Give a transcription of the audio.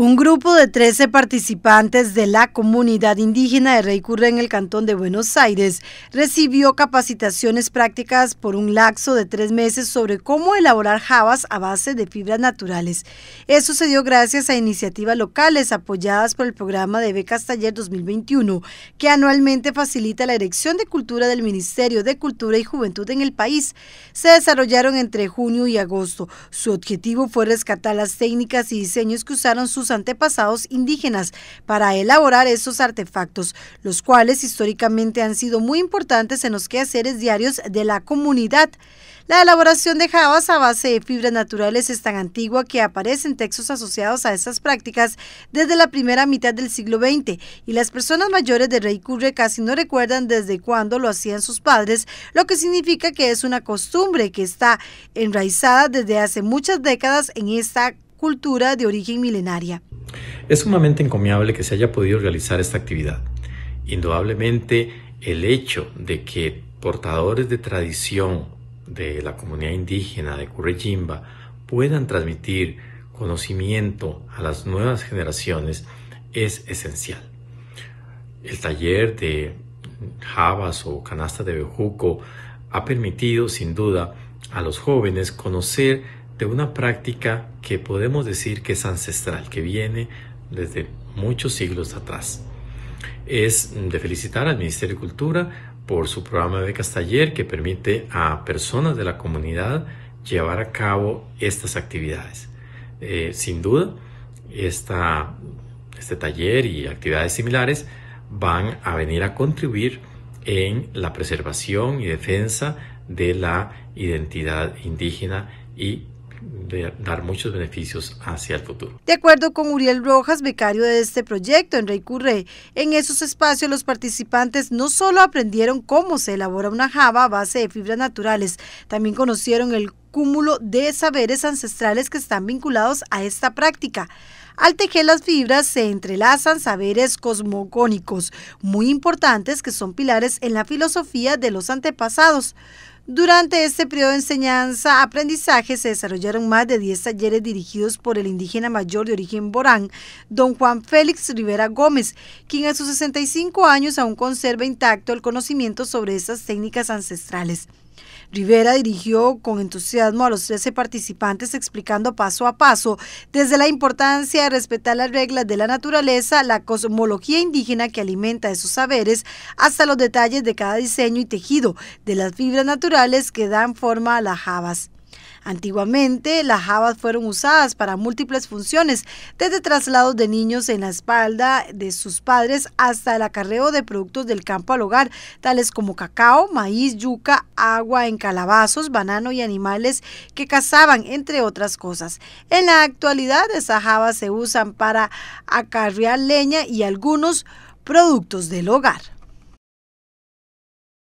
Un grupo de 13 participantes de la comunidad indígena de Reycurre en el Cantón de Buenos Aires recibió capacitaciones prácticas por un laxo de tres meses sobre cómo elaborar jabas a base de fibras naturales. Eso se dio gracias a iniciativas locales apoyadas por el programa de Becas Taller 2021, que anualmente facilita la erección de cultura del Ministerio de Cultura y Juventud en el país. Se desarrollaron entre junio y agosto. Su objetivo fue rescatar las técnicas y diseños que usaron sus antepasados indígenas para elaborar esos artefactos, los cuales históricamente han sido muy importantes en los quehaceres diarios de la comunidad. La elaboración de jabas a base de fibras naturales es tan antigua que aparecen textos asociados a estas prácticas desde la primera mitad del siglo XX y las personas mayores de Curre casi no recuerdan desde cuándo lo hacían sus padres, lo que significa que es una costumbre que está enraizada desde hace muchas décadas en esta cultura de origen milenaria. Es sumamente encomiable que se haya podido realizar esta actividad. Indudablemente, el hecho de que portadores de tradición de la comunidad indígena de Currejimba puedan transmitir conocimiento a las nuevas generaciones es esencial. El taller de jabas o canasta de bejuco ha permitido sin duda a los jóvenes conocer de una práctica que podemos decir que es ancestral, que viene desde muchos siglos atrás. Es de felicitar al Ministerio de Cultura por su programa de becas taller que permite a personas de la comunidad llevar a cabo estas actividades. Eh, sin duda, este taller y actividades similares van a venir a contribuir en la preservación y defensa de la identidad indígena y de dar muchos beneficios hacia el futuro. De acuerdo con Uriel Rojas, becario de este proyecto en Curré, en esos espacios los participantes no solo aprendieron cómo se elabora una java a base de fibras naturales, también conocieron el cúmulo de saberes ancestrales que están vinculados a esta práctica. Al tejer las fibras se entrelazan saberes cosmogónicos, muy importantes que son pilares en la filosofía de los antepasados. Durante este periodo de enseñanza-aprendizaje se desarrollaron más de 10 talleres dirigidos por el indígena mayor de origen Borán, don Juan Félix Rivera Gómez, quien a sus 65 años aún conserva intacto el conocimiento sobre estas técnicas ancestrales. Rivera dirigió con entusiasmo a los 13 participantes explicando paso a paso desde la importancia de respetar las reglas de la naturaleza, la cosmología indígena que alimenta esos saberes, hasta los detalles de cada diseño y tejido de las fibras naturales que dan forma a las jabas. Antiguamente, las jabas fueron usadas para múltiples funciones, desde traslados de niños en la espalda de sus padres hasta el acarreo de productos del campo al hogar, tales como cacao, maíz, yuca, agua en calabazos, banano y animales que cazaban, entre otras cosas. En la actualidad, esas jabas se usan para acarrear leña y algunos productos del hogar.